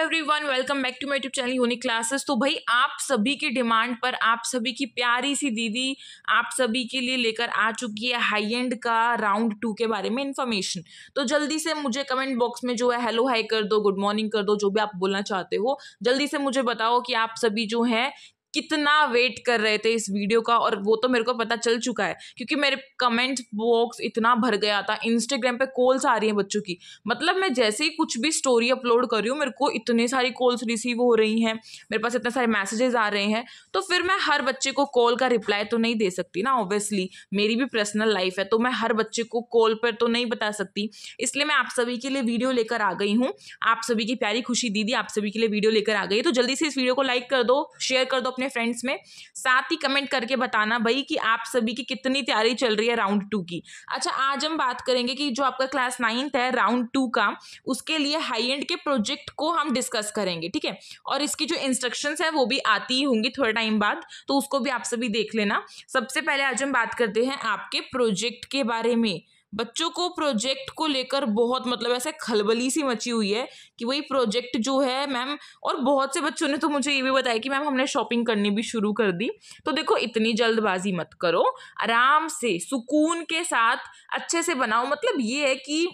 every everyone welcome back to my tube channel unique classes तो भाई आप सभी की डिमांड पर आप सभी की प्यारी सी दीदी आप सभी के लिए लेकर आ चुकी है हाई एंड का राउंड टू के बारे में इन्फॉर्मेशन तो जल्दी से मुझे कमेंट बॉक्स में जो है हेलो हाई कर दो गुड मॉर्निंग कर दो जो भी आप बोलना चाहते हो जल्दी से मुझे बताओ कि आप सभी जो है कितना वेट कर रहे थे इस वीडियो का और वो तो मेरे को पता चल चुका है क्योंकि मेरे कमेंट बॉक्स इतना भर गया था इंस्टाग्राम पे कॉल्स आ रही हैं बच्चों की मतलब मैं जैसे ही कुछ भी स्टोरी अपलोड कर रही हूँ मेरे को इतने सारी कॉल्स रिसीव हो रही हैं मेरे पास इतने सारे मैसेजेस आ रहे हैं तो फिर मैं हर बच्चे को कॉल का रिप्लाई तो नहीं दे सकती ना ऑब्वियसली मेरी भी पर्सनल लाइफ है तो मैं हर बच्चे को कॉल पर तो नहीं बता सकती इसलिए मैं आप सभी के लिए वीडियो लेकर आ गई हूँ आप सभी की प्यारी खुशी दीदी आप सभी के लिए वीडियो लेकर आ गई तो जल्दी से इस वीडियो को लाइक कर दो शेयर कर दो अपने अपने फ्रेंड्स में साथ ही कमेंट करके बताना भाई कि आप सभी की कितनी तैयारी चल रही है राउंड टू की अच्छा आज हम बात करेंगे कि जो आपका क्लास नाइन्थ है राउंड टू का उसके लिए हाई एंड के प्रोजेक्ट को हम डिस्कस करेंगे ठीक है और इसकी जो इंस्ट्रक्शंस है वो भी आती ही होंगी थोड़े टाइम बाद तो उसको भी आप सभी देख लेना सबसे पहले आज हम बात करते हैं आपके प्रोजेक्ट के बारे में बच्चों को प्रोजेक्ट को लेकर बहुत मतलब ऐसे खलबली सी मची हुई है कि वही प्रोजेक्ट जो है मैम और बहुत से बच्चों ने तो मुझे ये भी बताया कि मैम हमने शॉपिंग करनी भी शुरू कर दी तो देखो इतनी जल्दबाजी मत करो आराम से सुकून के साथ अच्छे से बनाओ मतलब ये है कि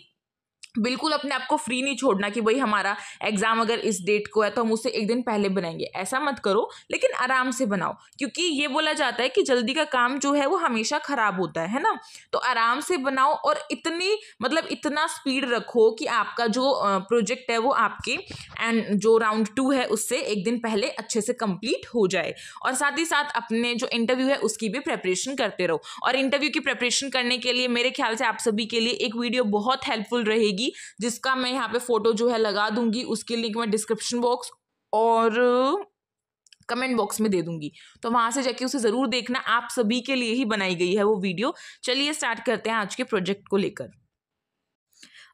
बिल्कुल अपने आप को फ्री नहीं छोड़ना कि भाई हमारा एग्ज़ाम अगर इस डेट को है तो हम उसे एक दिन पहले बनाएंगे ऐसा मत करो लेकिन आराम से बनाओ क्योंकि ये बोला जाता है कि जल्दी का काम जो है वो हमेशा ख़राब होता है है ना तो आराम से बनाओ और इतनी मतलब इतना स्पीड रखो कि आपका जो प्रोजेक्ट है वो आपके एंड जो राउंड टू है उससे एक दिन पहले अच्छे से कंप्लीट हो जाए और साथ ही साथ अपने जो इंटरव्यू है उसकी भी प्रेपरेशन करते रहो और इंटरव्यू की प्रेपरेशन करने के लिए मेरे ख्याल से आप सभी के लिए एक वीडियो बहुत हेल्पफुल रहेगी जाएगी जिसका मैं यहाँ पे फ़ोटो जो है लगा दूंगी उसकी लिंक मैं डिस्क्रिप्शन बॉक्स और कमेंट बॉक्स में दे दूंगी तो वहां से जाके उसे ज़रूर देखना आप सभी के लिए ही बनाई गई है वो वीडियो चलिए स्टार्ट करते हैं आज के प्रोजेक्ट को लेकर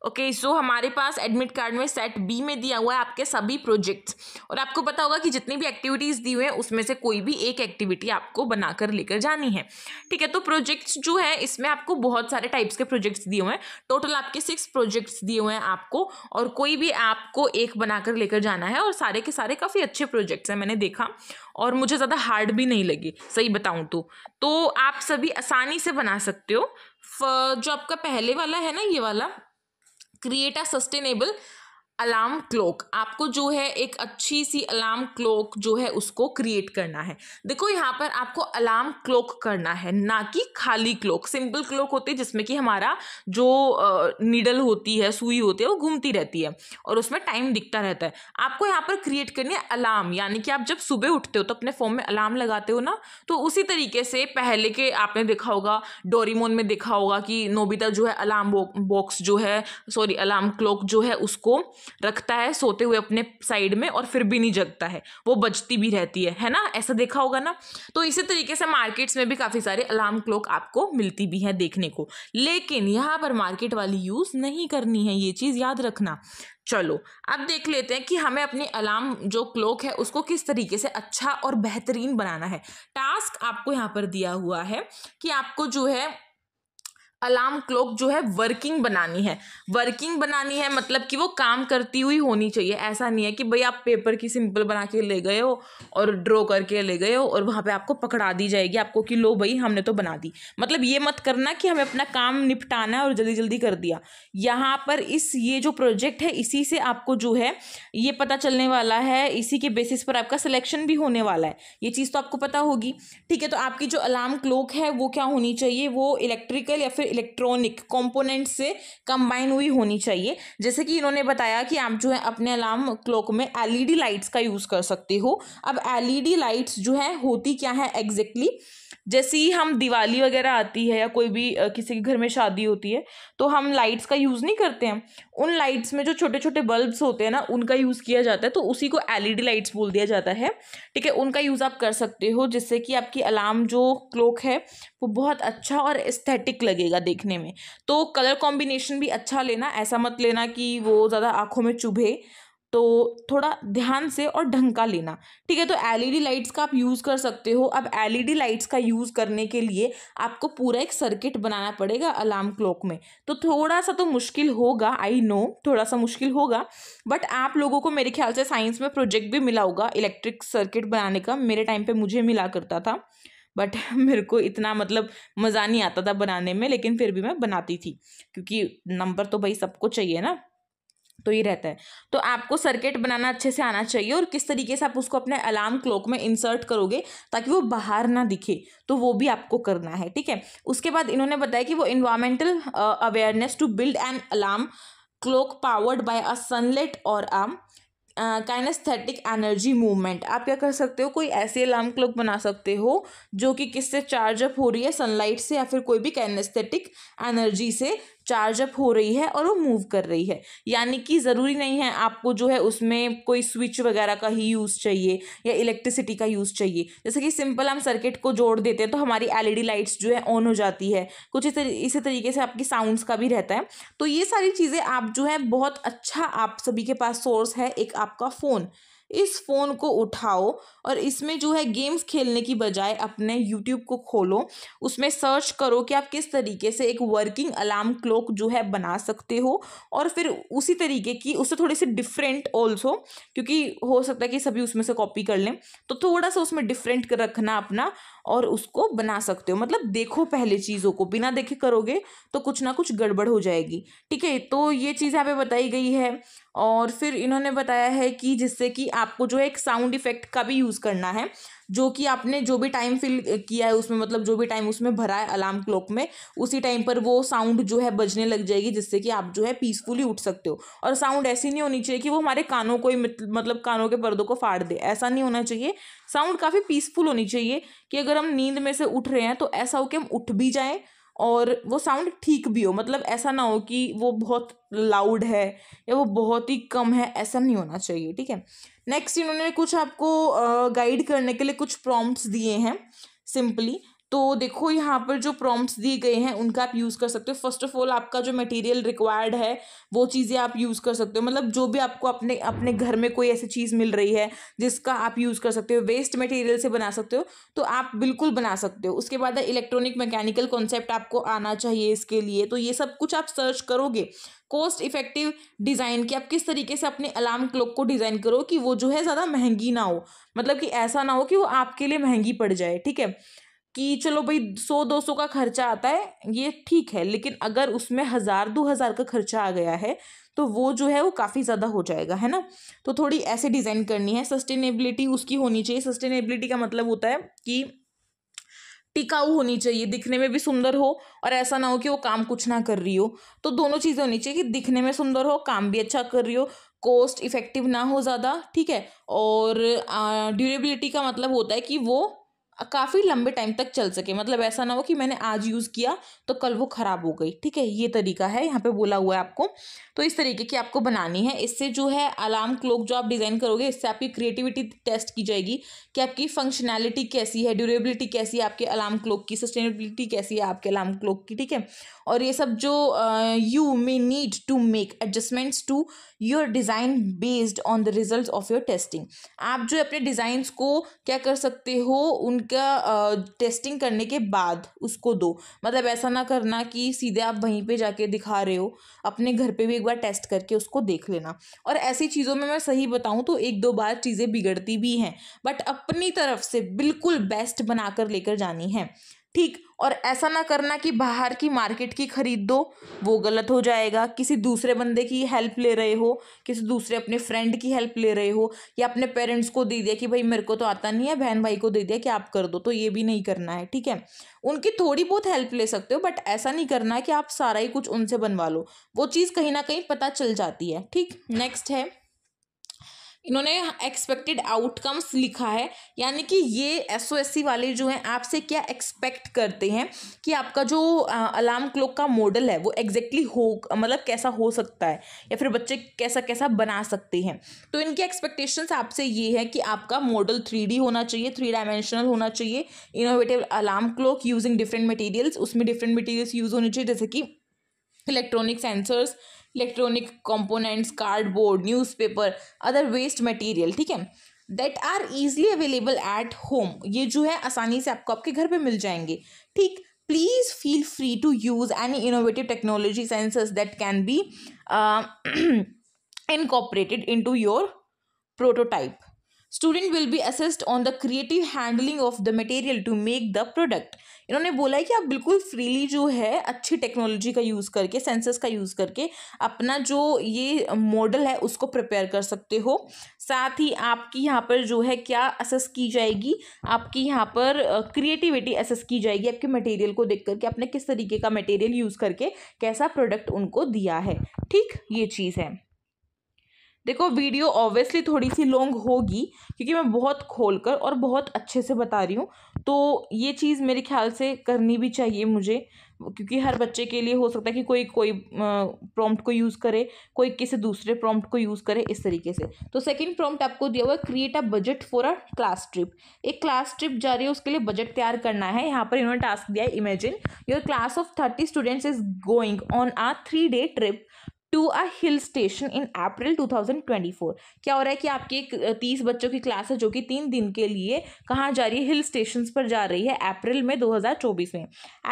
ओके okay, सो so हमारे पास एडमिट कार्ड में सेट बी में दिया हुआ है आपके सभी प्रोजेक्ट्स और आपको पता होगा कि जितनी भी एक्टिविटीज़ दी हुई हैं उसमें से कोई भी एक एक्टिविटी आपको बनाकर लेकर जानी है ठीक है तो प्रोजेक्ट्स जो है इसमें आपको बहुत सारे टाइप्स के प्रोजेक्ट्स दिए हुए हैं टोटल आपके सिक्स प्रोजेक्ट्स दिए हुए हैं आपको और कोई भी आपको एक बनाकर लेकर जाना है और सारे के सारे काफ़ी अच्छे प्रोजेक्ट्स हैं मैंने देखा और मुझे ज़्यादा हार्ड भी नहीं लगी सही बताऊँ तो, तो आप सभी आसानी से बना सकते हो जो आपका पहले वाला है ना ये वाला create a sustainable alarm clock आपको जो है एक अच्छी सी अलार्म क्लॉक जो है उसको क्रिएट करना है देखो यहाँ पर आपको अलार्म क्लॉक करना है ना कि खाली क्लॉक सिंपल क्लॉक होती है जिसमें कि हमारा जो नीडल होती है सुई होती है वो घूमती रहती है और उसमें टाइम दिखता रहता है आपको यहाँ पर क्रिएट करनी है अलार्म यानी कि आप जब सुबह उठते हो तो अपने फ़ोन में अलार्म लगाते हो ना तो उसी तरीके से पहले के आपने देखा होगा डोरीमोन में देखा होगा कि नोबिता जो है अलार्म बॉक्स जो है सॉरी अलार्म क्लॉक जो है उसको रखता है सोते हुए अपने साइड में और फिर भी नहीं जगता है वो बजती भी रहती है है ना ऐसा देखा होगा ना तो इसी तरीके से मार्केट्स में भी काफ़ी सारे अलार्म क्लॉक आपको मिलती भी है देखने को लेकिन यहाँ पर मार्केट वाली यूज़ नहीं करनी है ये चीज़ याद रखना चलो अब देख लेते हैं कि हमें अपने अलार्म जो क्लॉक है उसको किस तरीके से अच्छा और बेहतरीन बनाना है टास्क आपको यहाँ पर दिया हुआ है कि आपको जो है अलार्म क्लॉक जो है वर्किंग बनानी है वर्किंग बनानी है मतलब कि वो काम करती हुई होनी चाहिए ऐसा नहीं है कि भाई आप पेपर की सिंपल बना के ले गए हो और ड्रॉ करके ले गए हो और वहाँ पे आपको पकड़ा दी जाएगी आपको कि लो भाई हमने तो बना दी मतलब ये मत करना कि हमें अपना काम निपटाना है और जल्दी जल्दी कर दिया यहाँ पर इस ये जो प्रोजेक्ट है इसी से आपको जो है ये पता चलने वाला है इसी के बेसिस पर आपका सिलेक्शन भी होने वाला है ये चीज़ तो आपको पता होगी ठीक है तो आपकी जो अलार्म क्लॉक है वो क्या होनी चाहिए वो इलेक्ट्रिकल या फिर इलेक्ट्रॉनिक कॉम्पोनेंट से कंबाइन हुई होनी चाहिए जैसे कि इन्होंने बताया कि आप जो है अपने अलार्म क्लॉक में एलईडी लाइट्स e का यूज़ कर सकते हो अब एलईडी लाइट्स e जो है होती क्या है एग्जैक्टली जैसे ही हम दिवाली वगैरह आती है या कोई भी किसी के घर में शादी होती है तो हम लाइट्स का यूज़ नहीं करते हैं उन लाइट्स में जो छोटे छोटे बल्ब्स होते हैं ना उनका यूज़ किया जाता है तो उसी को एलईडी लाइट्स e बोल दिया जाता है ठीक है उनका यूज़ आप कर सकते हो जिससे कि आपकी अलार्म जो क्लॉक है वो बहुत अच्छा और इस्थेटिक लगेगा देखने में तो कलर कॉम्बिनेशन भी अच्छा लेना ऐसा मत लेना कि वो ज़्यादा आँखों में चुभे तो थोड़ा ध्यान से और ढंग का लेना ठीक है तो एलईडी लाइट्स e का आप यूज़ कर सकते हो अब एलईडी लाइट्स e का यूज़ करने के लिए आपको पूरा एक सर्किट बनाना पड़ेगा अलार्म क्लॉक में तो थोड़ा सा तो मुश्किल होगा आई नो थोड़ा सा मुश्किल होगा बट आप लोगों को मेरे ख्याल से साइंस में प्रोजेक्ट भी मिला होगा इलेक्ट्रिक सर्किट बनाने का मेरे टाइम पर मुझे मिला करता था बट मेरे को इतना मतलब मज़ा नहीं आता था बनाने में लेकिन फिर भी मैं बनाती थी क्योंकि नंबर तो भाई सबको चाहिए ना तो ये रहता है तो आपको सर्किट बनाना अच्छे से आना चाहिए और किस तरीके से आप उसको अपने अलार्म क्लॉक में इंसर्ट करोगे ताकि वो बाहर ना दिखे तो वो भी आपको करना है ठीक है उसके बाद इन्होंने बताया कि वो environmental awareness to build an alarm clock powered by a sunlight और आम काइनेस्थेटिक एनर्जी मूवमेंट आप क्या कर सकते हो कोई ऐसी अलार्म क्लॉक बना सकते हो जो कि किससे चार्ज अप हो रही है सनलाइट से या फिर कोई भी काइनेस्थेटिक एनर्जी से चार्ज अप हो रही है और वो मूव कर रही है यानी कि ज़रूरी नहीं है आपको जो है उसमें कोई स्विच वगैरह का ही यूज़ चाहिए या इलेक्ट्रिसिटी का यूज़ चाहिए जैसे कि सिंपल हम सर्किट को जोड़ देते हैं तो हमारी एलईडी लाइट्स जो है ऑन हो जाती है कुछ इस इसी तरीके से आपकी साउंडस का भी रहता है तो ये सारी चीज़ें आप जो है बहुत अच्छा आप सभी के पास सोर्स है एक आपका फ़ोन इस फ़ोन को उठाओ और इसमें जो है गेम्स खेलने की बजाय अपने यूट्यूब को खोलो उसमें सर्च करो कि आप किस तरीके से एक वर्किंग अलार्म क्लॉक जो है बना सकते हो और फिर उसी तरीके की उससे थोड़े से डिफरेंट ऑल्सो क्योंकि हो सकता है कि सभी उसमें से कॉपी कर लें तो थोड़ा सा उसमें डिफरेंट रखना अपना और उसको बना सकते हो मतलब देखो पहले चीज़ों को बिना देखे करोगे तो कुछ ना कुछ गड़बड़ हो जाएगी ठीक है तो ये चीज़ यहाँ पे बताई गई है और फिर इन्होंने बताया है कि जिससे कि आपको जो है एक साउंड इफेक्ट का भी यूज़ करना है जो कि आपने जो भी टाइम फिल किया है उसमें मतलब जो भी टाइम उसमें भरा है अलार्म क्लॉक में उसी टाइम पर वो साउंड जो है बजने लग जाएगी जिससे कि आप जो है पीसफुली उठ सकते हो और साउंड ऐसी नहीं होनी चाहिए कि वो हमारे कानों को ही मतलब कानों के पर्दों को फाड़ दे ऐसा नहीं होना चाहिए साउंड काफ़ी पीसफुल होनी चाहिए कि अगर हम नींद में से उठ रहे हैं तो ऐसा हो कि हम उठ भी जाएँ और वो साउंड ठीक भी हो मतलब ऐसा ना हो कि वो बहुत लाउड है या वो बहुत ही कम है ऐसा नहीं होना चाहिए ठीक है नेक्स्ट इन्होंने कुछ आपको गाइड करने के लिए कुछ प्रॉम्प्ट्स दिए हैं सिंपली तो देखो यहाँ पर जो प्रॉम्प्ट्स दिए गए हैं उनका आप यूज़ कर सकते हो फर्स्ट ऑफ ऑल आपका जो मटेरियल रिक्वायर्ड है वो चीज़ें आप यूज़ कर सकते हो मतलब जो भी आपको अपने अपने घर में कोई ऐसी चीज़ मिल रही है जिसका आप यूज़ कर सकते हो वेस्ट मटेरियल से बना सकते हो तो आप बिल्कुल बना सकते हो उसके बाद इलेक्ट्रॉनिक मैकेनिकल कॉन्सेप्ट आपको आना चाहिए इसके लिए तो ये सब कुछ आप सर्च करोगे कॉस्ट इफेक्टिव डिज़ाइन की आप किस तरीके से अपने अलार्म क्लॉक को डिज़ाइन करो कि वो जो है ज़्यादा महंगी ना हो मतलब कि ऐसा ना हो कि वो आपके लिए महंगी पड़ जाए ठीक है कि चलो भाई सौ दो सौ का खर्चा आता है ये ठीक है लेकिन अगर उसमें हज़ार दो हज़ार का खर्चा आ गया है तो वो जो है वो काफ़ी ज़्यादा हो जाएगा है ना तो थोड़ी ऐसे डिज़ाइन करनी है सस्टेनेबिलिटी उसकी होनी चाहिए सस्टेनेबिलिटी का मतलब होता है कि टिकाऊ होनी चाहिए दिखने में भी सुंदर हो और ऐसा ना हो कि वो काम कुछ ना कर रही हो तो दोनों चीज़ें होनी चाहिए कि दिखने में सुंदर हो काम भी अच्छा कर रही हो कॉस्ट इफेक्टिव ना हो ज़्यादा ठीक है और ड्यूरेबिलिटी का मतलब होता है कि वो काफ़ी लंबे टाइम तक चल सके मतलब ऐसा ना हो कि मैंने आज यूज़ किया तो कल वो ख़राब हो गई ठीक है ये तरीका है यहाँ पे बोला हुआ है आपको तो इस तरीके की आपको बनानी है इससे जो है अलार्म क्लॉक जो आप डिज़ाइन करोगे इससे आपकी क्रिएटिविटी टेस्ट की जाएगी कि आपकी फंक्शनैलिटी कैसी है ड्यूरेबिलिटी कैसी है आपके अलार्म क्लॉक की सस्टेनेबिलिटी कैसी है आपके अलार्म क्लॉक की ठीक है और ये सब जो you may need to make adjustments to your design based on the result of your testing आप जो अपने डिज़ाइंस को क्या कर सकते हो उन का टेस्टिंग करने के बाद उसको दो मतलब ऐसा ना करना कि सीधे आप वहीं पे जाके दिखा रहे हो अपने घर पे भी एक बार टेस्ट करके उसको देख लेना और ऐसी चीज़ों में मैं सही बताऊँ तो एक दो बार चीज़ें बिगड़ती भी हैं बट अपनी तरफ से बिल्कुल बेस्ट बनाकर लेकर जानी है ठीक और ऐसा ना करना कि बाहर की मार्केट की ख़रीद दो वो गलत हो जाएगा किसी दूसरे बंदे की हेल्प ले रहे हो किसी दूसरे अपने फ्रेंड की हेल्प ले रहे हो या अपने पेरेंट्स को दे दिया कि भाई मेरे को तो आता नहीं है बहन भाई को दे दिया कि आप कर दो तो ये भी नहीं करना है ठीक है उनकी थोड़ी बहुत हेल्प ले सकते हो बट ऐसा नहीं करना है कि आप सारा ही कुछ उनसे बनवा लो वो चीज़ कहीं ना कहीं पता चल जाती है ठीक नेक्स्ट है इन्होंने एक्सपेक्टेड आउटकम्स लिखा है यानी कि ये एस ओ वाले जो हैं आपसे क्या एक्सपेक्ट करते हैं कि आपका जो अलार्म क्लॉक का मॉडल है वो एग्जैक्टली हो मतलब कैसा हो सकता है या फिर बच्चे कैसा कैसा बना सकते हैं तो इनकी एक्सपेक्टेशंस आपसे ये है कि आपका मॉडल थ्री होना चाहिए थ्री डायमेंशनल होना चाहिए innovative alarm clock using different materials उसमें डिफरेंट मटीरियल्स यूज़ होने चाहिए जैसे कि electronic sensors electronic components cardboard newspaper other waste material ठीक है that are easily available at home ये जो है आसानी से आपको आपके घर पे मिल जाएंगे ठीक please feel free to use any innovative technology sensors that can be incorporated into your prototype student will be assist on the creative handling of the material to make the product इन्होंने बोला है कि आप बिल्कुल freely जो है अच्छी technology का यूज़ करके सेंसस का यूज़ करके अपना जो ये मॉडल है उसको प्रिपेयर कर सकते हो साथ ही आपकी यहाँ पर जो है क्या असेस की जाएगी आपकी यहाँ पर क्रिएटिविटी असेस की जाएगी आपके मटेरियल को देख करके आपने किस तरीके का मटेरियल यूज़ करके कैसा प्रोडक्ट उनको दिया है ठीक ये चीज़ है देखो वीडियो ऑब्वियसली थोड़ी सी लॉन्ग होगी क्योंकि मैं बहुत खोल कर और बहुत अच्छे से बता रही हूँ तो ये चीज़ मेरे ख्याल से करनी भी चाहिए मुझे क्योंकि हर बच्चे के लिए हो सकता है कि कोई कोई प्रॉम्प्ट को यूज़ करे कोई किसी दूसरे प्रॉम्प्ट को यूज़ करे इस तरीके से तो सेकंड प्रॉम्प्ट आपको दिया हुआ है create a budget for a class trip एक क्लास ट्रिप जा रही है उसके लिए बजट तैयार करना है यहाँ पर इन्होंने टास्क दिया है imagine your class of thirty students is going on a three day trip to a hill station in April 2024 क्या हो रहा है कि आपकी एक तीस बच्चों की क्लास है जो कि तीन दिन के लिए कहाँ जा रही है हिल स्टेशन पर जा रही है अप्रैल में 2024 में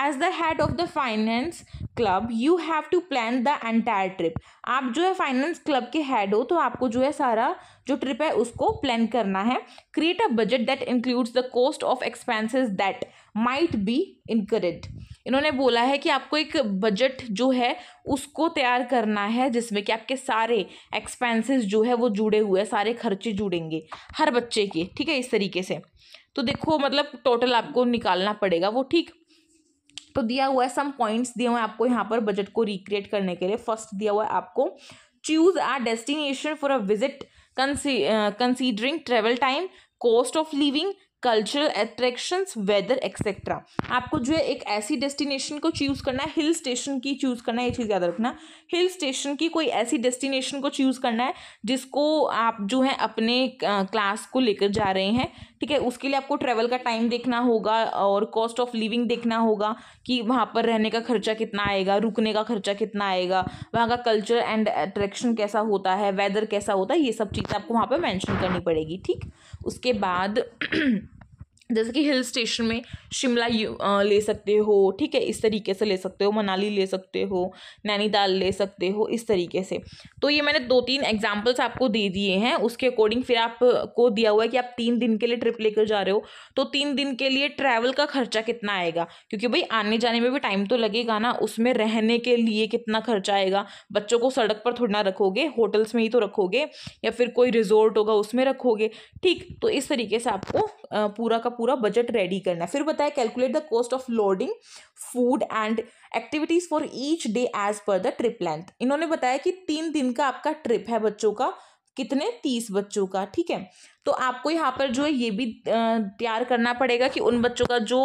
as the head of the finance club you have to plan the entire trip आप जो है फाइनेंस क्लब के हेड हो तो आपको जो है सारा जो ट्रिप है उसको प्लान करना है create a budget that includes the cost of expenses that might be incurred इन्होंने बोला है कि आपको एक बजट जो है उसको तैयार करना है जिसमें कि आपके सारे एक्सपेंसेस जो है वो जुड़े हुए हैं सारे खर्चे जुड़ेंगे हर बच्चे के ठीक है इस तरीके से तो देखो मतलब टोटल आपको निकालना पड़ेगा वो ठीक तो दिया हुआ है सम पॉइंट्स दिए हुए आपको यहाँ पर बजट को रिक्रिएट करने के लिए फर्स्ट दिया हुआ है आपको choose our destination for a visit considering travel time cost of living cultural attraction weather etcetera आपको जो है एक ऐसी डेस्टिनेशन को चूज़ करना है हिल स्टेशन की चूज़ करना है ये चीज़ याद रखना हिल स्टेशन की कोई ऐसी डेस्टिनेशन को चूज़ करना है जिसको आप जो है अपने क्लास को लेकर जा रहे हैं ठीक है उसके लिए आपको ट्रैवल का टाइम देखना होगा और कॉस्ट ऑफ लिविंग देखना होगा कि वहाँ पर रहने का खर्चा कितना आएगा रुकने का खर्चा कितना आएगा वहाँ का कल्चर एंड अट्रैक्शन कैसा होता है वेदर कैसा होता है ये सब चीज़ें आपको वहाँ पर मैंशन करनी पड़ेगी ठीक उसके बाद जैसे कि हिल स्टेशन में शिमला यू ले सकते हो ठीक है इस तरीके से ले सकते हो मनाली ले सकते हो नैनीताल ले सकते हो इस तरीके से तो ये मैंने दो तीन एग्जाम्पल्स आपको दे दिए हैं उसके अकॉर्डिंग फिर आपको दिया हुआ है कि आप तीन दिन के लिए ट्रिप लेकर जा रहे हो तो तीन दिन के लिए ट्रैवल का खर्चा कितना आएगा क्योंकि भाई आने जाने में भी टाइम तो लगेगा ना उसमें रहने के लिए कितना खर्चा आएगा बच्चों को सड़क पर थोड़ा ना रखोगे होटल्स में ही तो रखोगे या फिर कोई रिजोर्ट होगा उसमें रखोगे ठीक तो इस तरीके से आपको पूरा का पूरा बजट रेडी करना है फिर बताया calculate the cost of lodging food and activities for each day as per the trip length इन्होंने बताया कि तीन दिन का आपका ट्रिप है बच्चों का कितने तीस बच्चों का ठीक है तो आपको यहाँ पर जो है ये भी तैयार करना पड़ेगा कि उन बच्चों का जो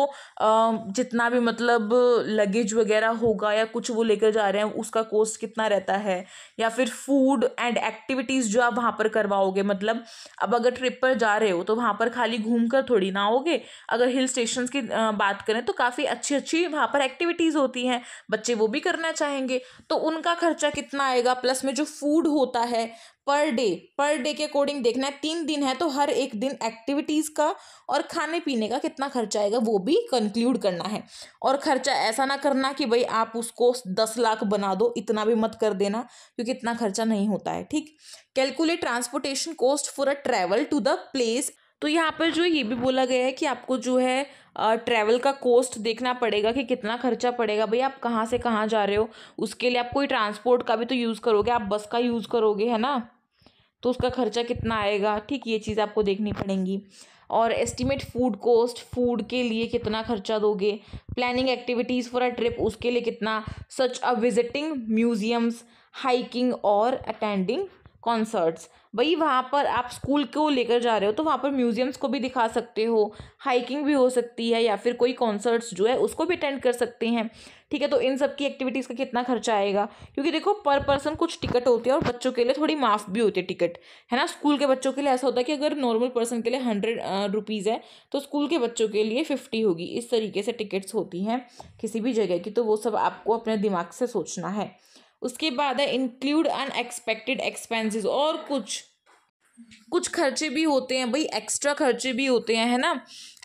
जितना भी मतलब लगेज वगैरह होगा या कुछ वो लेकर जा रहे हैं उसका कोस्ट कितना रहता है या फिर फूड एंड एक्टिविटीज़ जो आप वहाँ पर करवाओगे मतलब अब अगर ट्रिप पर जा रहे हो तो वहाँ पर खाली घूम कर थोड़ी ना होगे अगर हिल स्टेशन की बात करें तो काफ़ी अच्छी अच्छी वहाँ पर एक्टिविटीज़ होती हैं बच्चे वो भी करना चाहेंगे तो उनका खर्चा कितना आएगा प्लस में जो फूड होता है पर डे पर डे के अकॉर्डिंग देखना है तीन दिन है तो हर एक दिन एक्टिविटीज़ का और खाने पीने का कितना खर्चा आएगा वो भी कंक्लूड करना है और खर्चा ऐसा ना करना कि भाई आप उसको दस लाख बना दो इतना भी मत कर देना क्योंकि इतना खर्चा नहीं होता है ठीक calculate transportation cost for a travel to the place तो यहाँ पर जो ये भी बोला गया है कि आपको जो है ट्रैवल का कॉस्ट देखना पड़ेगा कि कितना खर्चा पड़ेगा भाई आप कहाँ से कहाँ जा रहे हो उसके लिए आप कोई ट्रांसपोर्ट का भी तो यूज़ करोगे आप बस का यूज़ करोगे है ना तो उसका खर्चा कितना आएगा ठीक ये चीज़ आपको देखनी पड़ेंगी और एस्टिमेट फूड कॉस्ट फूड के लिए कितना खर्चा दोगे planning activities for a trip उसके लिए कितना such as visiting museums hiking और अटेंडिंग कॉन्सर्ट्स वही वहाँ पर आप स्कूल को लेकर जा रहे हो तो वहाँ पर म्यूज़ियम्स को भी दिखा सकते हो हाइकिंग भी हो सकती है या फिर कोई कॉन्सर्ट्स जो है उसको भी अटेंड कर सकते हैं ठीक है तो इन सब की एक्टिविटीज़ का कितना खर्चा आएगा क्योंकि देखो पर पर्सन कुछ टिकट होती है और बच्चों के लिए थोड़ी माफ़ भी होती है टिकट है ना स्कूल के बच्चों के लिए ऐसा होता है कि अगर नॉर्मल पर्सन के लिए हंड्रेड रुपीज़ है तो स्कूल के बच्चों के लिए फिफ्टी होगी इस तरीके से टिकट्स होती हैं किसी भी जगह की तो वो सब आपको अपने दिमाग से सोचना है उसके बाद है इंक्लूड अनएक्सपेक्टेड एक्सपेंसेस और कुछ कुछ खर्चे भी होते हैं भाई एक्स्ट्रा खर्चे भी होते हैं है ना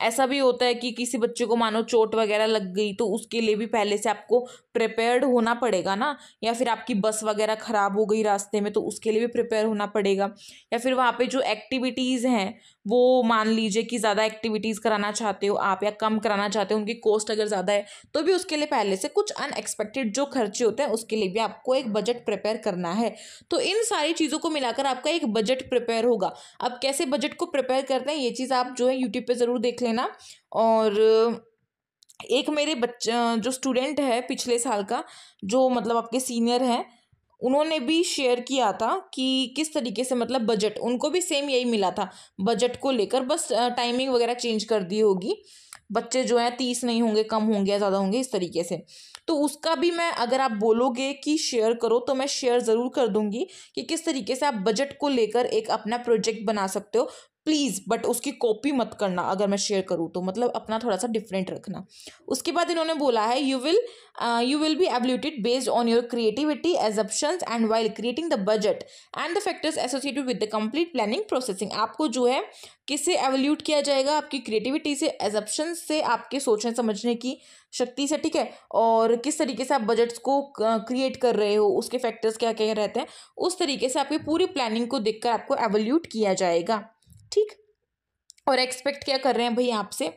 ऐसा भी होता है कि किसी बच्चे को मानो चोट वगैरह लग गई तो उसके लिए भी पहले से आपको प्रिपेयर्ड होना पड़ेगा ना या फिर आपकी बस वगैरह ख़राब हो गई रास्ते में तो उसके लिए भी प्रिपेयर होना पड़ेगा या फिर वहाँ पे जो एक्टिविटीज़ हैं वो मान लीजिए कि ज़्यादा एक्टिविटीज़ कराना चाहते हो आप या कम कराना चाहते हो उनकी कॉस्ट अगर ज़्यादा है तो भी उसके लिए पहले से कुछ अनएक्सपेक्टेड जो खर्चे होते हैं उसके लिए भी आपको एक बजट प्रिपेयर करना है तो इन सारी चीज़ों को मिलाकर आपका एक बजट प्रिपेयर होगा अब कैसे बजट को प्रिपेयर करते हैं ये चीज़ आप जो है यूट्यूब पर ज़रूर देख लें लेना और एक मेरे बच्चा जो स्टूडेंट है पिछले साल का जो मतलब आपके सीनियर हैं उन्होंने भी शेयर किया था कि किस तरीके से मतलब बजट उनको भी सेम यही मिला था बजट को लेकर बस टाइमिंग वगैरह चेंज कर दी होगी बच्चे जो हैं तीस नहीं होंगे कम होंगे या ज़्यादा होंगे इस तरीके से तो उसका भी मैं अगर आप बोलोगे कि शेयर करो तो मैं शेयर ज़रूर कर दूंगी कि किस तरीके से आप बजट को लेकर एक अपना प्रोजेक्ट बना सकते हो प्लीज़ बट उसकी कॉपी मत करना अगर मैं शेयर करूँ तो मतलब अपना थोड़ा सा डिफरेंट रखना उसके बाद इन्होंने बोला है you will you will be evaluated based on your creativity assumption and while creating the budget and the factors associated with the complete planning processing आपको जो है किससे एवल्यूट किया जाएगा आपकी क्रिएटिविटी से एजप्शन से आपके सोचने समझने की शक्ति से ठीक है और किस तरीके से आप बजट्स को क्रिएट uh, कर रहे हो उसके फैक्टर्स क्या क्या रहते हैं उस तरीके से आपकी पूरी प्लानिंग को देखकर आपको एवल्यूट किया जाएगा ठीक और एक्सपेक्ट क्या कर रहे हैं भाई आपसे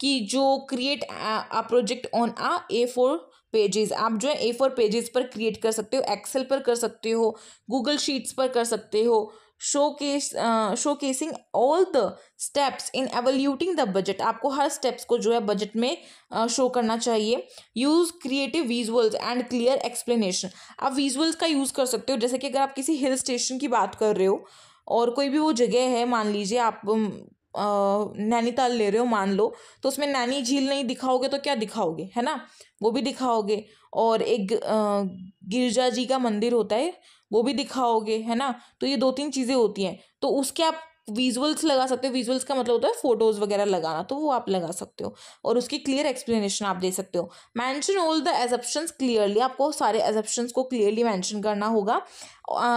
कि जो create a project on a A four pages आप जो है ए फोर पेजेस पर क्रिएट कर सकते हो एक्सेल पर कर सकते हो गूगल शीट्स पर कर सकते हो showcase showcasing all the steps in evaluating the budget आपको हर स्टेप्स को जो है बजट में शो uh, करना चाहिए use creative visuals and clear explanation आप विजुअल्स का यूज़ कर सकते हो जैसे कि अगर आप किसी हिल स्टेशन की बात कर रहे हो और कोई भी वो जगह है मान लीजिए आप नैनीताल ले रहे हो मान लो तो उसमें नैनी झील नहीं दिखाओगे तो क्या दिखाओगे है ना वो भी दिखाओगे और एक गिरजा जी का मंदिर होता है वो भी दिखाओगे है ना तो ये दो तीन चीज़ें होती हैं तो उसके आप विजुअल्स लगा सकते हो विजुअल्स का मतलब होता है फोटोज़ वगैरह लगाना तो वो आप लगा सकते हो और उसकी क्लियर एक्सप्लेनेशन आप दे सकते हो mention all the assumption clearly आपको सारे एजप्शन को क्लियरली मैंशन करना होगा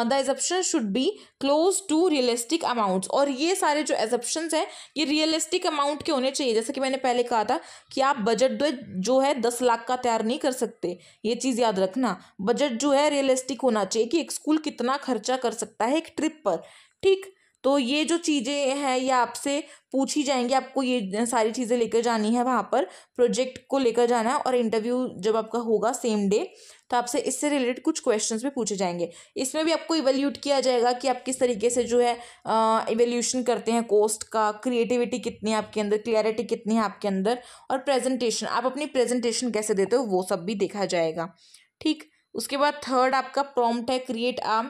the assumption should be close to realistic amounts और ये सारे जो एजप्शन हैं ये रियलिस्टिक अमाउंट के होने चाहिए जैसे कि मैंने पहले कहा था कि आप बजट जो है दस लाख का तैयार नहीं कर सकते ये चीज़ याद रखना बजट जो है रियलिस्टिक होना चाहिए कि एक स्कूल कितना खर्चा कर सकता है एक ट्रिप पर ठीक तो ये जो चीज़ें हैं ये आपसे पूछी जाएंगी आपको ये सारी चीज़ें लेकर जानी है वहाँ पर प्रोजेक्ट को लेकर जाना है और इंटरव्यू जब आपका होगा सेम डे तो आपसे इससे रिलेटेड कुछ क्वेश्चंस भी पूछे जाएंगे इसमें भी आपको इवेल्यूट किया जाएगा कि आप किस तरीके से जो है इवेल्यूशन करते हैं कोस्ट का क्रिएटिविटी कितनी है आपके अंदर क्लैरिटी कितनी है आपके अंदर और प्रेजेंटेशन आप अपनी प्रेजेंटेशन कैसे देते हो वो सब भी देखा जाएगा ठीक उसके बाद थर्ड आपका प्रॉम्प्ट है क्रिएट आ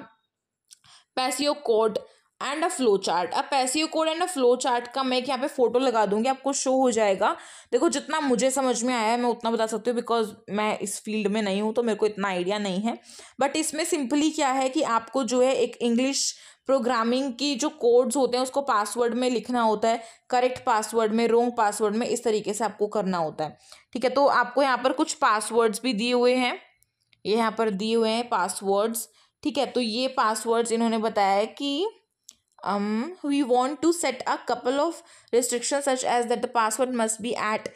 पैसियो code and a flow chart अब पैसे code and a flow chart का मैं एक यहाँ पे फोटो लगा दूंगी आपको शो हो जाएगा देखो जितना मुझे समझ में आया है मैं उतना बता सकती हूँ बिकॉज मैं इस फील्ड में नहीं हूँ तो मेरे को इतना आइडिया नहीं है बट इसमें सिंपली क्या है कि आपको जो है एक इंग्लिश प्रोग्रामिंग की जो कोड्स होते हैं उसको पासवर्ड में लिखना होता है करेक्ट पासवर्ड में रोंग पासवर्ड में इस तरीके से आपको करना होता है ठीक है तो आपको यहाँ पर कुछ पासवर्ड्स भी दिए हुए हैं ये यहाँ पर दिए हुए हैं पासवर्ड्स ठीक है तो ये पासवर्ड्स इन्होंने बताया है कि um, we want to set a couple of restrictions such as that the password must be at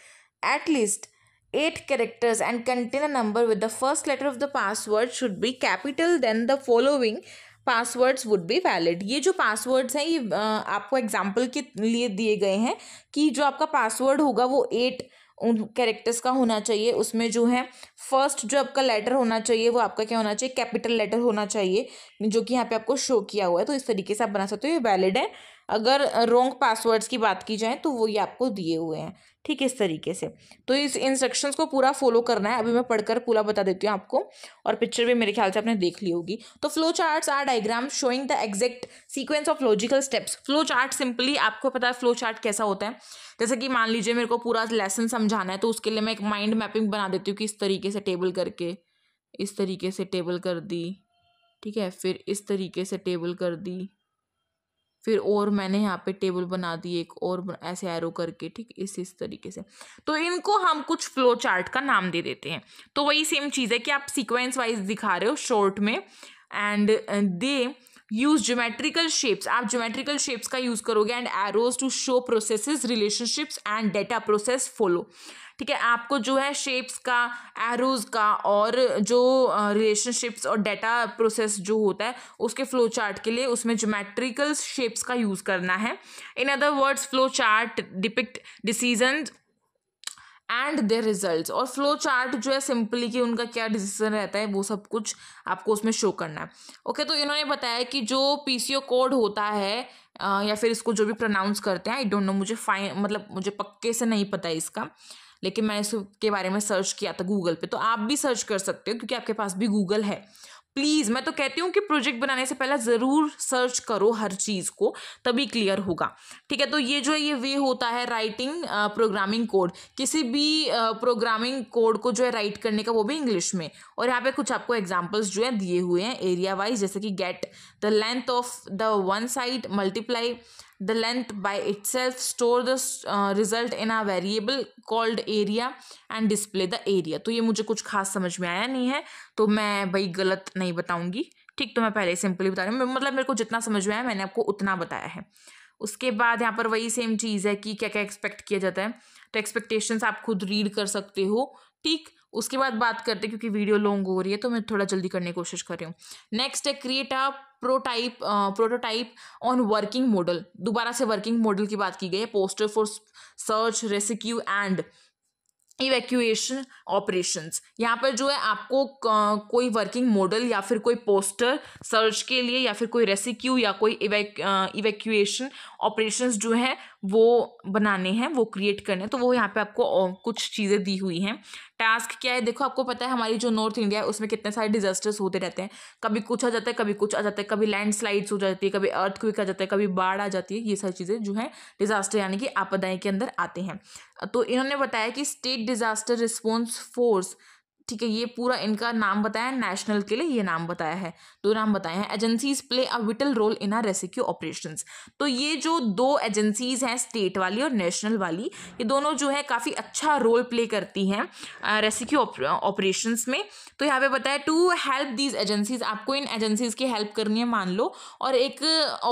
at least eight characters and contain a number with the first letter of the password should be capital then the following passwords would be valid ये जो passwords हैं ये आपको example के लिए दिए गए हैं कि जो आपका पासवर्ड होगा वो एट उन कैरेक्टर्स का होना चाहिए उसमें जो है फर्स्ट जो आपका लेटर होना चाहिए वो आपका क्या होना चाहिए कैपिटल लेटर होना चाहिए जो कि यहाँ पे आपको शो किया हुआ है तो इस तरीके से आप बना सकते हो ये वैलिड है अगर रॉन्ग पासवर्ड्स की बात की जाए तो वो ये आपको दिए हुए हैं ठीक है इस तरीके से तो इस इंस्ट्रक्शंस को पूरा फॉलो करना है अभी मैं पढ़कर पूरा बता देती हूँ आपको और पिक्चर भी मेरे ख्याल से आपने देख ली होगी तो flow charts are diagram showing the exact sequence of logical steps flow chart simply आपको पता है फ्लो चार्ट कैसा होता है जैसे कि मान लीजिए मेरे को पूरा लेसन समझाना है तो उसके लिए मैं एक माइंड मैपिंग बना देती हूँ कि इस तरीके से टेबल करके इस तरीके से टेबल कर दी ठीक है फिर इस तरीके से टेबल कर दी फिर और मैंने यहाँ पे टेबल बना दी एक और ऐसे एरो करके ठीक इस इस तरीके से तो इनको हम कुछ फ्लो चार्ट का नाम दे देते हैं तो वही सेम चीज़ है कि आप सीक्वेंस वाइज दिखा रहे हो शॉर्ट में and they use geometrical shapes आप ज्योमेट्रिकल शेप्स का यूज़ करोगे and arrows to show processes relationships and data process follow ठीक है आपको जो है शेप्स का एरोज का और जो रिलेशनशिप्स और डेटा प्रोसेस जो होता है उसके फ्लो चार्ट के लिए उसमें जोमेट्रिकल शेप्स का यूज़ करना है in other words flow chart depict decision and their result और फ्लो चार्ट जो है सिंपली कि उनका क्या डिसीजन रहता है वो सब कुछ आपको उसमें शो करना है ओके okay, तो इन्होंने बताया कि जो पी सी ओ कोड होता है या फिर इसको जो भी प्रोनाउंस करते हैं आई डोंट नो मुझे फाइन मतलब मुझे पक्के से नहीं पता है इसका लेकिन मैंने इसके बारे में सर्च किया था गूगल पे तो आप भी सर्च कर सकते हो क्योंकि आपके पास भी गूगल है प्लीज़ मैं तो कहती हूँ कि प्रोजेक्ट बनाने से पहले ज़रूर सर्च करो हर चीज़ को तभी क्लियर होगा ठीक है तो ये जो है ये वे होता है राइटिंग प्रोग्रामिंग कोड किसी भी प्रोग्रामिंग कोड को जो है राइट करने का वो भी इंग्लिश में और यहाँ पे कुछ आपको एग्जाम्पल्स जो है दिए हुए हैं एरिया वाइज जैसे कि get the length of the one side multiply the length by itself store the uh, result in a variable called area and display the area तो ये मुझे कुछ खास समझ में आया नहीं है तो मैं भाई गलत नहीं बताऊंगी ठीक तो मैं पहले सिंपली बता रही हूँ मतलब मेरे को जितना समझ में आया मैंने आपको उतना बताया है उसके बाद यहाँ पर वही सेम चीज़ है कि क्या क्या एक्सपेक्ट किया जाता है तो एक्सपेक्टेशंस आप खुद रीड कर सकते हो ठीक उसके बाद बात करते क्योंकि वीडियो लॉन्ग हो रही है तो मैं थोड़ा जल्दी करने की कोशिश कर रही हूँ नेक्स्ट है create a prototype prototype on working model दोबारा से वर्किंग मॉडल की बात की गई है poster for search rescue and evacuation operations यहाँ पर जो है आपको कोई वर्किंग मॉडल या फिर कोई पोस्टर सर्च के लिए या फिर कोई रेसिक्यू या कोई इवेक्यूएशन ऑपरेशंस जो है वो बनाने हैं वो क्रिएट करने हैं तो वो यहाँ पे आपको कुछ चीज़ें दी हुई हैं टास्क क्या है देखो आपको पता है हमारी जो नॉर्थ इंडिया है उसमें कितने सारे डिजास्टर्स होते रहते हैं कभी कुछ आ जाता है कभी कुछ आ जाता है कभी लैंडस्लाइड्स हो जाती है कभी अर्थ आ जाता है कभी बाढ़ आ जाती है ये सारी चीज़ें जो है डिजास्टर यानी कि आपदाएं के अंदर आते हैं तो इन्होंने बताया कि स्टेट डिजास्टर रिस्पॉन्स फोर्स ठीक है ये पूरा इनका नाम बताया नेशनल के लिए ये नाम बताया है दो नाम बताए हैं agencies play a vital role in our rescue operation तो ये जो दो एजेंसीज हैं स्टेट वाली और नेशनल वाली ये दोनों जो है काफ़ी अच्छा रोल प्ले करती हैं रेस्क्यू ऑपरेशन में तो यहाँ पे बताया टू हेल्प दीज एजेंसीज आपको इन एजेंसीज की हेल्प करनी है मान लो और एक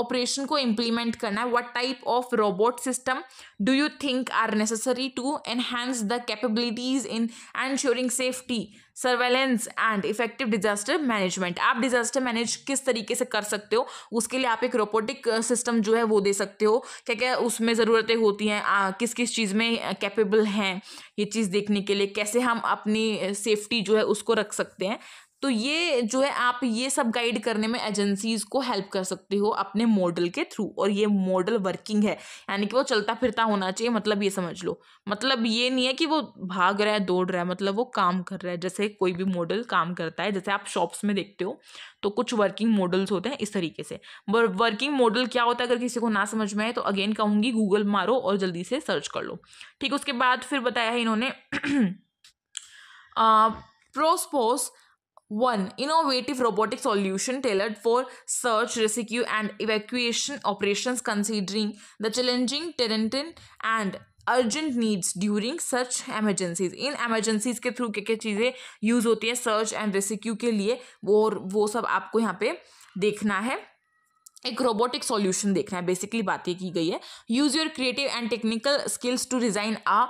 ऑपरेशन को इम्प्लीमेंट करना है what type of robot system do you think are necessary to enhance the capabilities ensuring safety surveillance and effective disaster management आप डिजास्टर मैनेज किस तरीके से कर सकते हो उसके लिए आप एक रोबोटिक सिस्टम जो है वो दे सकते हो क्या क्या उसमें ज़रूरतें होती हैं किस किस चीज़ में कैपेबल हैं ये चीज़ देखने के लिए कैसे हम अपनी सेफ्टी जो है उसको रख सकते हैं तो ये जो है आप ये सब गाइड करने में एजेंसीज को हेल्प कर सकते हो अपने मॉडल के थ्रू और ये मॉडल वर्किंग है यानी कि वो चलता फिरता होना चाहिए मतलब ये समझ लो मतलब ये नहीं है कि वो भाग रहा है दौड़ रहा है मतलब वो काम कर रहा है जैसे कोई भी मॉडल काम करता है जैसे आप शॉप्स में देखते हो तो कुछ वर्किंग मॉडल्स होते हैं इस तरीके से वर्किंग मॉडल क्या होता है अगर किसी को ना समझ में आए तो अगेन कहूँगी गूगल मारो और जल्दी से सर्च कर लो ठीक उसके बाद फिर बताया है इन्होंने propose uh, one innovative robotic solution tailor for search rescue and evacuation operation considering the challenging terrain and urgent needs during search emergencies इन एमरजेंसीज के थ्रू क्या क्या चीज़ें यूज़ होती हैं सर्च एंड रेस्क्यू के लिए वो वो सब आपको यहाँ पे देखना है एक रोबोटिक सॉल्यूशन देखना है बेसिकली बात ये की गई है use your creative and technical skills to design a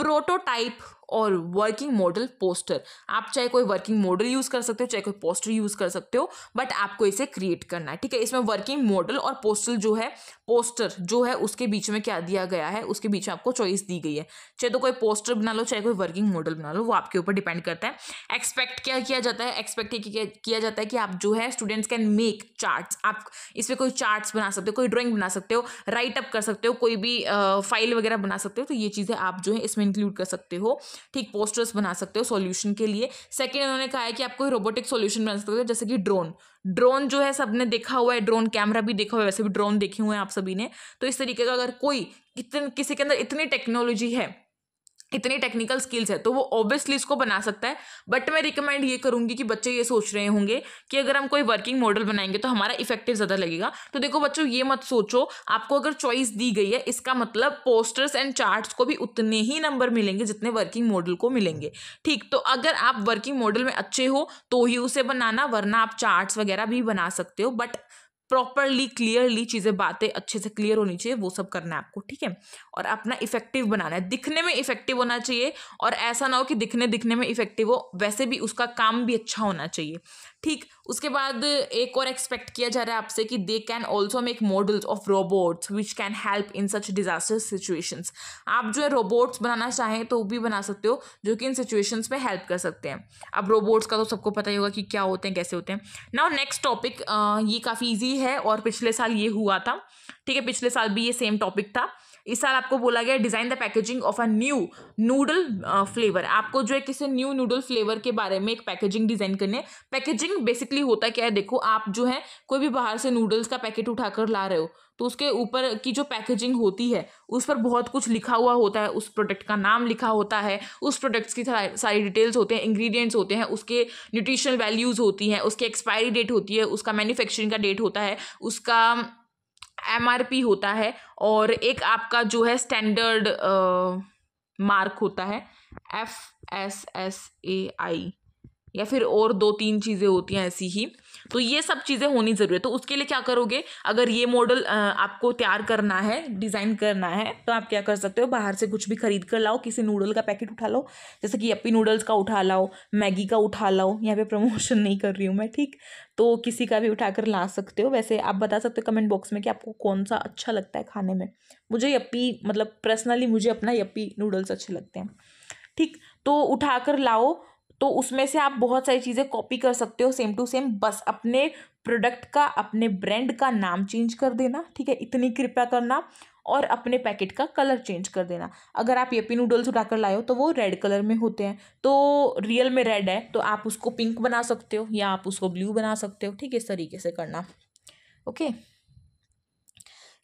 prototype और वर्किंग मॉडल पोस्टर आप चाहे कोई वर्किंग मॉडल यूज़ कर सकते हो चाहे कोई पोस्टर यूज़ कर सकते हो बट आपको इसे क्रिएट करना है ठीक है इसमें वर्किंग मॉडल और पोस्टर जो है पोस्टर जो है उसके बीच में क्या दिया गया है उसके बीच में आपको चॉइस दी गई है चाहे तो कोई पोस्टर बना लो चाहे कोई वर्किंग मॉडल बना लो वो आपके ऊपर डिपेंड करता है एक्सपेक्ट क्या किया जाता है एक्सपेक्ट किया जाता है कि आप जो है स्टूडेंट्स कैन मेक चार्ट्स आप इस पर कोई चार्ट्स बना सकते हो कोई ड्रॉइंग बना सकते हो राइटअप कर सकते हो कोई भी फाइल वगैरह बना सकते हो तो ये चीज़ें आप जो है इसमें इंक्लूड कर सकते हो ठीक पोस्टर्स बना सकते हो सॉल्यूशन के लिए सेकेंड इन्होंने कहा है कि आप कोई रोबोटिक सॉल्यूशन बना सकते हो जैसे कि ड्रोन ड्रोन जो है सबने देखा हुआ है ड्रोन कैमरा भी देखा हुआ है वैसे भी ड्रोन देखे हुए हैं आप सभी ने तो इस तरीके का अगर कोई कितने किसी के अंदर इतनी टेक्नोलॉजी है इतनी टेक्निकल स्किल्स है तो वो ऑब्वियसली इसको बना सकता है बट मैं रिकमेंड ये करूँगी कि बच्चे ये सोच रहे होंगे कि अगर हम कोई वर्किंग मॉडल बनाएंगे तो हमारा इफेक्टिव ज़्यादा लगेगा तो देखो बच्चों ये मत सोचो आपको अगर चॉइस दी गई है इसका मतलब पोस्टर्स एंड चार्ट्स को भी उतने ही नंबर मिलेंगे जितने वर्किंग मॉडल को मिलेंगे ठीक तो अगर आप वर्किंग मॉडल में अच्छे हो तो ही उसे बनाना वरना आप चार्ट्स वगैरह भी बना सकते हो बट प्रॉपरली क्लियरली चीज़ें बातें अच्छे से क्लियर होनी चाहिए वो सब करना है आपको ठीक है और अपना इफेक्टिव बनाना है दिखने में इफेक्टिव होना चाहिए और ऐसा ना हो कि दिखने दिखने में इफेक्टिव हो वैसे भी उसका काम भी अच्छा होना चाहिए ठीक उसके बाद एक और एक्सपेक्ट किया जा रहा है आपसे कि they can also make models of robots which can help in such disaster situations आप जो है रोबोट्स बनाना चाहें तो भी बना सकते हो जो कि इन सिचुएशंस में हेल्प कर सकते हैं अब रोबोट्स का तो सबको पता ही होगा कि क्या होते हैं कैसे होते हैं नाउ नेक्स्ट टॉपिक ये काफ़ी ईजी है और पिछले साल ये हुआ था ठीक है पिछले साल भी ये सेम टॉपिक था इस साल आपको बोला गया design the packaging of a new noodle flavour आपको जो है किसी न्यू नूडल फ्लेवर के बारे में एक पैकेजिंग डिज़ाइन करनी है पैकेजिंग बेसिकली होता क्या है देखो आप जो है कोई भी बाहर से नूडल्स का पैकेट उठाकर ला रहे हो तो उसके ऊपर की जो पैकेजिंग होती है उस पर बहुत कुछ लिखा हुआ होता है उस प्रोडक्ट का नाम लिखा होता है उस प्रोडक्ट्स की सारी डिटेल्स होते हैं इंग्रेडिएंट्स होते हैं उसके न्यूट्रिशनल वैल्यूज़ होती हैं उसकी एक्सपायरी डेट होती है उसका मैन्युफैक्चरिंग का डेट होता है उसका एम आर पी होता है और एक आपका जो है स्टैंडर्ड मार्क होता है F S S A I या फिर और दो तीन चीज़ें होती हैं ऐसी ही तो ये सब चीज़ें होनी ज़रूरी है तो उसके लिए क्या करोगे अगर ये मॉडल आपको तैयार करना है डिज़ाइन करना है तो आप क्या कर सकते हो बाहर से कुछ भी खरीद कर लाओ किसी नूडल का पैकेट उठा लो जैसे कि यप्पी नूडल्स का उठा लाओ मैगी का उठा लाओ यहाँ पे प्रमोशन नहीं कर रही हूँ मैं ठीक तो किसी का भी उठा कर ला सकते हो वैसे आप बता सकते हो कमेंट बॉक्स में कि आपको कौन सा अच्छा लगता है खाने में मुझे यप्पी मतलब पर्सनली मुझे अपना यप्पी नूडल्स अच्छे लगते हैं ठीक तो उठा कर लाओ तो उसमें से आप बहुत सारी चीज़ें कॉपी कर सकते हो सेम टू सेम बस अपने प्रोडक्ट का अपने ब्रांड का नाम चेंज कर देना ठीक है इतनी कृपया करना और अपने पैकेट का कलर चेंज कर देना अगर आप यपी नूडल्स उठाकर लाए हो तो वो रेड कलर में होते हैं तो रियल में रेड है तो आप उसको पिंक बना सकते हो या आप उसको ब्लू बना सकते हो ठीक है इस तरीके से करना ओके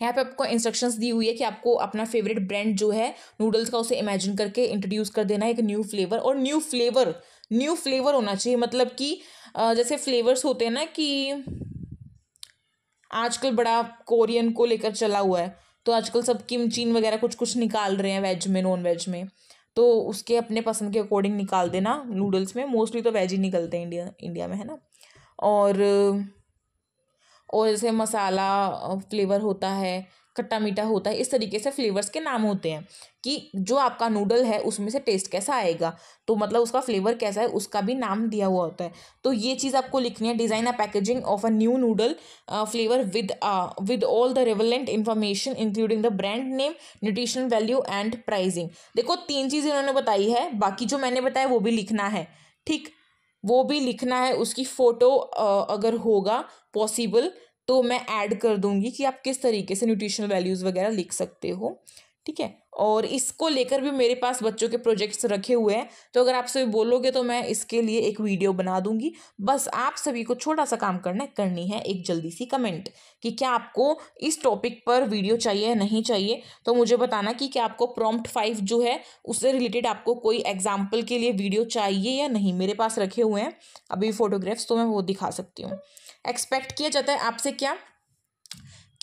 यहाँ पे आपको इंस्ट्रक्शंस दी हुई है कि आपको अपना फेवरेट ब्रांड जो है नूडल्स का उसे इमेजिन करके इंट्रोड्यूस कर देना है एक न्यू फ्लेवर और न्यू फ्लेवर न्यू फ्लेवर होना चाहिए मतलब कि जैसे फ्लेवर्स होते हैं ना कि आजकल बड़ा कोरियन को लेकर चला हुआ है तो आजकल सब किमचीन वगैरह कुछ कुछ निकाल रहे हैं वेज में नॉन वेज में तो उसके अपने पसंद के अकॉर्डिंग निकाल देना नूडल्स में मोस्टली तो वेज ही निकलते हैं इंडिया इंडिया में है ना और और जैसे मसाला फ्लेवर होता है खट्टा मीठा होता है इस तरीके से फ्लेवर्स के नाम होते हैं कि जो आपका नूडल है उसमें से टेस्ट कैसा आएगा तो मतलब उसका फ्लेवर कैसा है उसका भी नाम दिया हुआ होता है तो ये चीज़ आपको लिखनी है design a packaging of a new noodle flavour with with all the relevant information including the brand name nutrition value and pricing देखो तीन चीज़ इन्होंने बताई है बाकी जो मैंने बताया वो भी लिखना है ठीक वो भी लिखना है उसकी फ़ोटो अगर होगा पॉसिबल तो मैं ऐड कर दूंगी कि आप किस तरीके से न्यूट्रिशनल वैल्यूज़ वगैरह लिख सकते हो ठीक है और इसको लेकर भी मेरे पास बच्चों के प्रोजेक्ट्स रखे हुए हैं तो अगर आप सभी बोलोगे तो मैं इसके लिए एक वीडियो बना दूंगी बस आप सभी को छोटा सा काम करना है करनी है एक जल्दी सी कमेंट कि क्या आपको इस टॉपिक पर वीडियो चाहिए या नहीं चाहिए तो मुझे बताना कि क्या आपको प्रॉम्प्ट फाइव जो है उससे रिलेटेड आपको कोई एग्जाम्पल के लिए वीडियो चाहिए या नहीं मेरे पास रखे हुए हैं अभी फोटोग्राफ्स तो मैं वो दिखा सकती हूँ एक्सपेक्ट किया जाता है आपसे क्या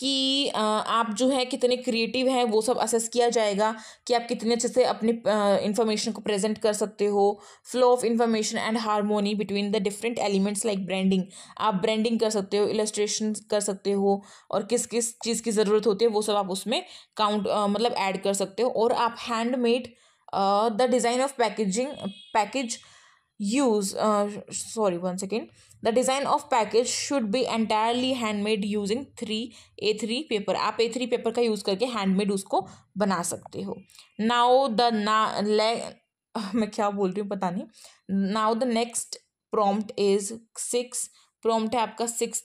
कि आप जो है कितने क्रिएटिव हैं वो सब असेस किया जाएगा कि आप कितने अच्छे से अपनी इन्फॉर्मेशन को प्रेजेंट कर सकते हो flow of information and harmony between the different elements like branding आप ब्रांडिंग कर सकते हो इलस्ट्रेशन कर सकते हो और किस किस चीज़ की ज़रूरत होती है वो सब आप उसमें काउंट मतलब ऐड कर सकते हो और आप handmade the design of packaging package use sorry one second the design of package should be entirely handmade using three A three paper आप ए थ्री पेपर का यूज़ करके हैंडमेड उसको बना सकते हो नाओ द ना ले मैं क्या बोल रही हूँ पता नहीं now the next prompt is six prompt है आपका सिक्स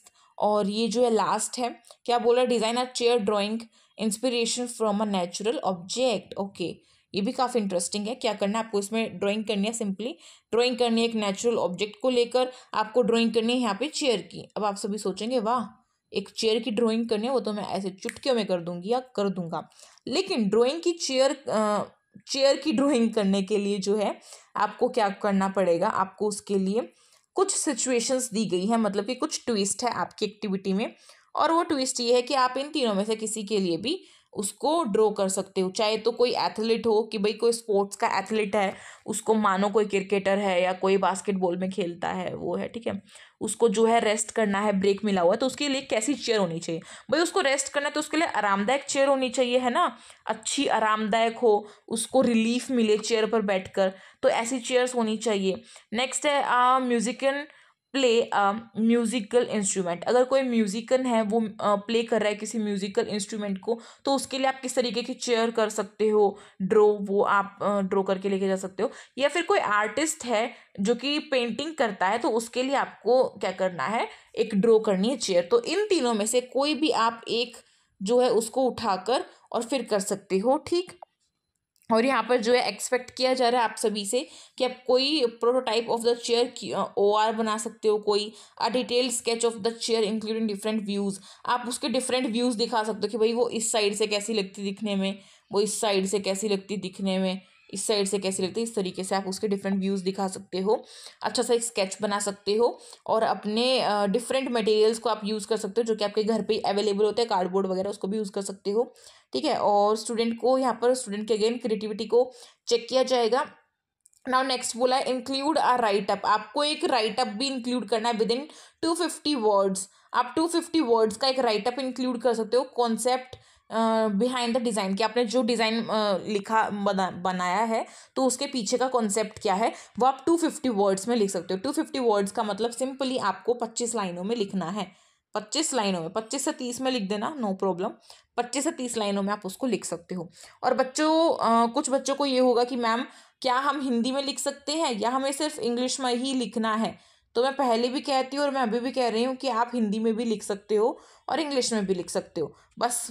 और ये जो है लास्ट है क्या बोला design a chair drawing inspiration from a natural object okay ये भी काफ़ी इंटरेस्टिंग है क्या करना है आपको इसमें ड्राइंग करनी है सिंपली ड्राइंग करनी है एक नेचुरल ऑब्जेक्ट को लेकर आपको ड्राइंग करनी है यहाँ पे चेयर की अब आप सभी सोचेंगे वाह एक चेयर की ड्राइंग करनी है वो तो मैं ऐसे चुटकियों में कर दूंगी या कर दूंगा लेकिन ड्राइंग की चेयर चेयर की ड्राइंग करने के लिए जो है आपको क्या करना पड़ेगा आपको उसके लिए कुछ सिचुएशंस दी गई हैं मतलब कि कुछ ट्विस्ट है आपकी एक्टिविटी में और वो ट्विस्ट ये है कि आप इन तीनों में से किसी के लिए भी उसको ड्रॉ कर सकते हो चाहे तो कोई एथलीट हो कि भाई कोई स्पोर्ट्स का एथलीट है उसको मानो कोई क्रिकेटर है या कोई बास्केटबॉल में खेलता है वो है ठीक है उसको जो है रेस्ट करना है ब्रेक मिला हुआ है तो उसके लिए कैसी चेयर होनी चाहिए भाई उसको रेस्ट करना है तो उसके लिए आरामदायक चेयर होनी चाहिए है ना अच्छी आरामदायक हो उसको रिलीफ मिले चेयर पर बैठकर तो ऐसी चेयर्स होनी चाहिए नेक्स्ट है musician uh, play musical instrument अगर कोई म्यूज़िकन है वो प्ले uh, कर रहा है किसी म्यूज़िकल इंस्ट्रूमेंट को तो उसके लिए आप किस तरीके की चेयर कर सकते हो ड्रो वो आप ड्रो uh, करके लेके जा सकते हो या फिर कोई आर्टिस्ट है जो कि पेंटिंग करता है तो उसके लिए आपको क्या करना है एक ड्रो करनी है चेयर तो इन तीनों में से कोई भी आप एक जो है उसको उठाकर और फिर कर सकते हो ठीक और यहाँ पर जो है एक्सपेक्ट किया जा रहा है आप सभी से कि आप कोई prototype of the chair O R बना सकते हो कोई a detail sketch of the chair including different views आप उसके डिफरेंट व्यूज़ दिखा सकते हो कि भाई वो इस साइड से कैसी लगती दिखने में वो इस साइड से कैसी लगती दिखने में इस साइड से कैसे लेते हैं इस तरीके से आप उसके डिफरेंट व्यूज़ दिखा सकते हो अच्छा सा एक स्केच बना सकते हो और अपने डिफरेंट मटेरियल्स को आप यूज़ कर सकते हो जो कि आपके घर पे अवेलेबल होते हैं कार्डबोर्ड वगैरह उसको भी यूज़ कर सकते हो ठीक है और स्टूडेंट को यहाँ पर स्टूडेंट के अगेन क्रिएटिविटी को चेक किया जाएगा नाउ नेक्स्ट बोला है इंक्लूड आ राइट अप आपको एक राइट अप भी इंक्लूड करना है within two fifty words आप टू फिफ्टी वर्ड्स का एक राइट अप इंक्लूड कर सकते हो कॉन्सेप्ट बिहाइंड द डिज़ाइन कि आपने जो डिज़ाइन लिखा बना बनाया है तो उसके पीछे का कॉन्सेप्ट क्या है वो आप टू फिफ्टी वर्ड्स में लिख सकते हो टू फिफ्टी वर्ड्स का मतलब सिंपली आपको पच्चीस लाइनों में लिखना है पच्चीस लाइनों में पच्चीस से तीस में लिख देना नो प्रॉब्लम पच्चीस से तीस लाइनों में आप उसको लिख सकते हो और बच्चों कुछ बच्चों को ये होगा कि मैम क्या हम हिंदी में लिख सकते हैं या हमें सिर्फ इंग्लिश में ही लिखना है तो मैं पहले भी कहती हूँ और मैं अभी भी कह रही हूँ कि आप हिंदी में भी लिख सकते हो और इंग्लिश में भी लिख सकते हो बस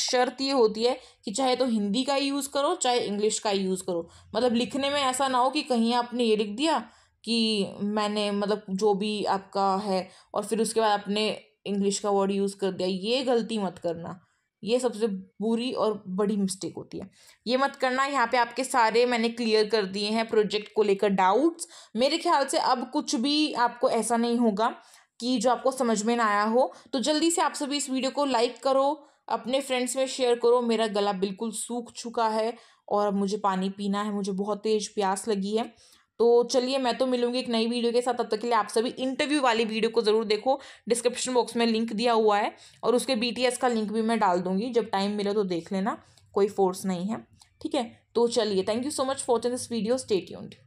शर्त ये होती है कि चाहे तो हिंदी का यूज़ करो चाहे इंग्लिश का यूज़ करो मतलब लिखने में ऐसा ना हो कि कहीं आपने ये लिख दिया कि मैंने मतलब जो भी आपका है और फिर उसके बाद आपने इंग्लिश का वर्ड यूज़ कर दिया ये गलती मत करना ये सबसे बुरी और बड़ी मिस्टेक होती है ये मत करना यहाँ पे आपके सारे मैंने क्लियर कर दिए हैं प्रोजेक्ट को लेकर डाउट्स मेरे ख्याल से अब कुछ भी आपको ऐसा नहीं होगा कि जो आपको समझ में ना आया हो तो जल्दी से आप सभी इस वीडियो को लाइक करो अपने फ्रेंड्स में शेयर करो मेरा गला बिल्कुल सूख चुका है और अब मुझे पानी पीना है मुझे बहुत तेज़ प्यास लगी है तो चलिए मैं तो मिलूंगी एक नई वीडियो के साथ तब तक के लिए आप सभी इंटरव्यू वाली वीडियो को ज़रूर देखो डिस्क्रिप्शन बॉक्स में लिंक दिया हुआ है और उसके बी का लिंक भी मैं डाल दूंगी जब टाइम मिले तो देख लेना कोई फोर्स नहीं है ठीक है तो चलिए thank you so much for this video stay unit